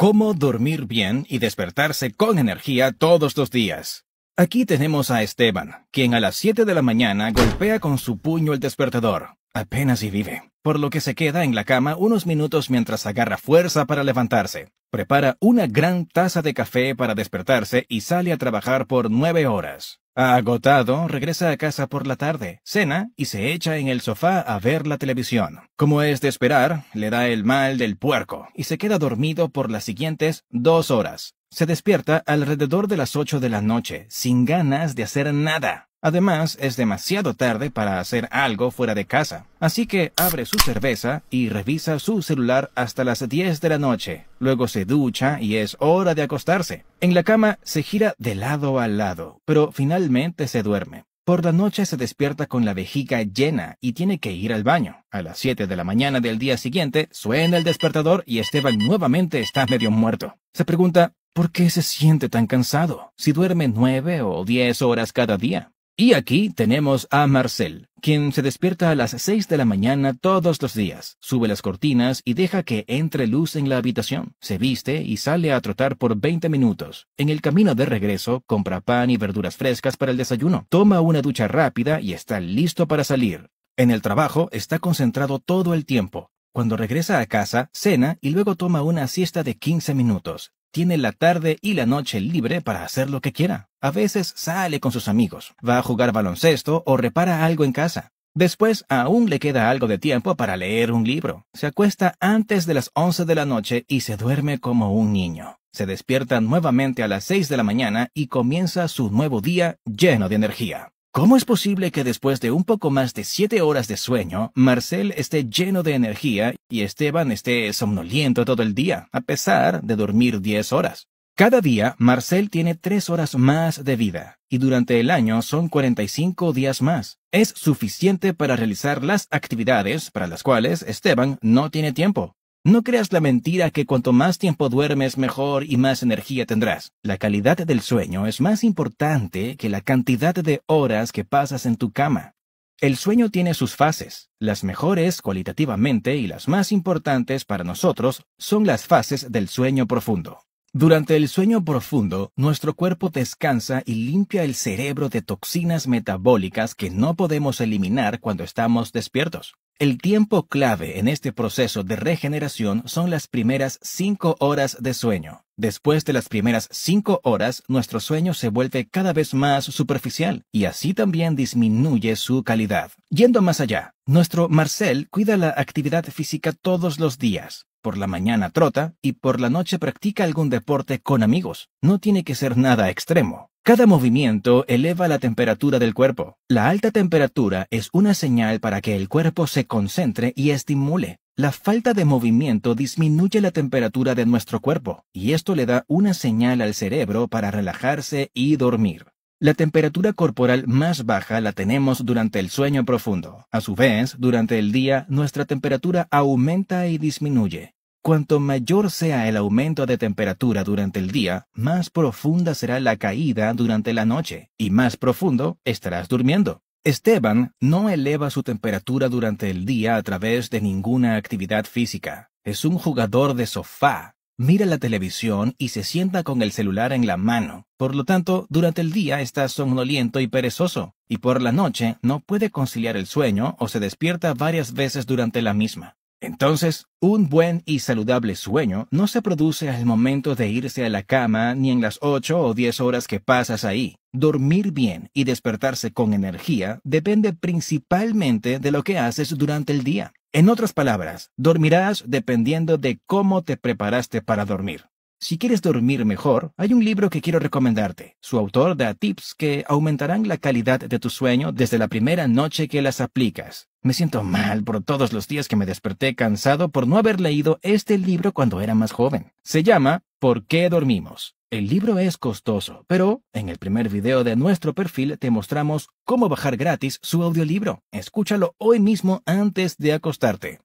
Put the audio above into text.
cómo dormir bien y despertarse con energía todos los días. Aquí tenemos a Esteban, quien a las 7 de la mañana golpea con su puño el despertador. Apenas y vive, por lo que se queda en la cama unos minutos mientras agarra fuerza para levantarse. Prepara una gran taza de café para despertarse y sale a trabajar por 9 horas. Agotado, regresa a casa por la tarde, cena y se echa en el sofá a ver la televisión. Como es de esperar, le da el mal del puerco y se queda dormido por las siguientes dos horas. Se despierta alrededor de las ocho de la noche, sin ganas de hacer nada. Además, es demasiado tarde para hacer algo fuera de casa, así que abre su cerveza y revisa su celular hasta las 10 de la noche. Luego se ducha y es hora de acostarse. En la cama se gira de lado a lado, pero finalmente se duerme. Por la noche se despierta con la vejiga llena y tiene que ir al baño. A las 7 de la mañana del día siguiente suena el despertador y Esteban nuevamente está medio muerto. Se pregunta, ¿por qué se siente tan cansado si duerme 9 o 10 horas cada día? Y aquí tenemos a Marcel, quien se despierta a las 6 de la mañana todos los días, sube las cortinas y deja que entre luz en la habitación, se viste y sale a trotar por 20 minutos. En el camino de regreso, compra pan y verduras frescas para el desayuno, toma una ducha rápida y está listo para salir. En el trabajo está concentrado todo el tiempo. Cuando regresa a casa, cena y luego toma una siesta de 15 minutos tiene la tarde y la noche libre para hacer lo que quiera. A veces sale con sus amigos, va a jugar baloncesto o repara algo en casa. Después aún le queda algo de tiempo para leer un libro. Se acuesta antes de las 11 de la noche y se duerme como un niño. Se despierta nuevamente a las 6 de la mañana y comienza su nuevo día lleno de energía. ¿Cómo es posible que después de un poco más de siete horas de sueño, Marcel esté lleno de energía y Esteban esté somnoliento todo el día, a pesar de dormir diez horas? Cada día, Marcel tiene tres horas más de vida, y durante el año son 45 días más. Es suficiente para realizar las actividades para las cuales Esteban no tiene tiempo. No creas la mentira que cuanto más tiempo duermes mejor y más energía tendrás. La calidad del sueño es más importante que la cantidad de horas que pasas en tu cama. El sueño tiene sus fases. Las mejores cualitativamente y las más importantes para nosotros son las fases del sueño profundo. Durante el sueño profundo, nuestro cuerpo descansa y limpia el cerebro de toxinas metabólicas que no podemos eliminar cuando estamos despiertos. El tiempo clave en este proceso de regeneración son las primeras cinco horas de sueño. Después de las primeras cinco horas, nuestro sueño se vuelve cada vez más superficial y así también disminuye su calidad. Yendo más allá, nuestro Marcel cuida la actividad física todos los días por la mañana trota y por la noche practica algún deporte con amigos. No tiene que ser nada extremo. Cada movimiento eleva la temperatura del cuerpo. La alta temperatura es una señal para que el cuerpo se concentre y estimule. La falta de movimiento disminuye la temperatura de nuestro cuerpo y esto le da una señal al cerebro para relajarse y dormir. La temperatura corporal más baja la tenemos durante el sueño profundo. A su vez, durante el día, nuestra temperatura aumenta y disminuye. Cuanto mayor sea el aumento de temperatura durante el día, más profunda será la caída durante la noche, y más profundo estarás durmiendo. Esteban no eleva su temperatura durante el día a través de ninguna actividad física. Es un jugador de sofá mira la televisión y se sienta con el celular en la mano. Por lo tanto, durante el día está somnoliento y perezoso, y por la noche no puede conciliar el sueño o se despierta varias veces durante la misma. Entonces, un buen y saludable sueño no se produce al momento de irse a la cama ni en las 8 o 10 horas que pasas ahí. Dormir bien y despertarse con energía depende principalmente de lo que haces durante el día. En otras palabras, dormirás dependiendo de cómo te preparaste para dormir. Si quieres dormir mejor, hay un libro que quiero recomendarte. Su autor da tips que aumentarán la calidad de tu sueño desde la primera noche que las aplicas. Me siento mal por todos los días que me desperté cansado por no haber leído este libro cuando era más joven. Se llama ¿Por qué dormimos? El libro es costoso, pero en el primer video de nuestro perfil te mostramos cómo bajar gratis su audiolibro. Escúchalo hoy mismo antes de acostarte.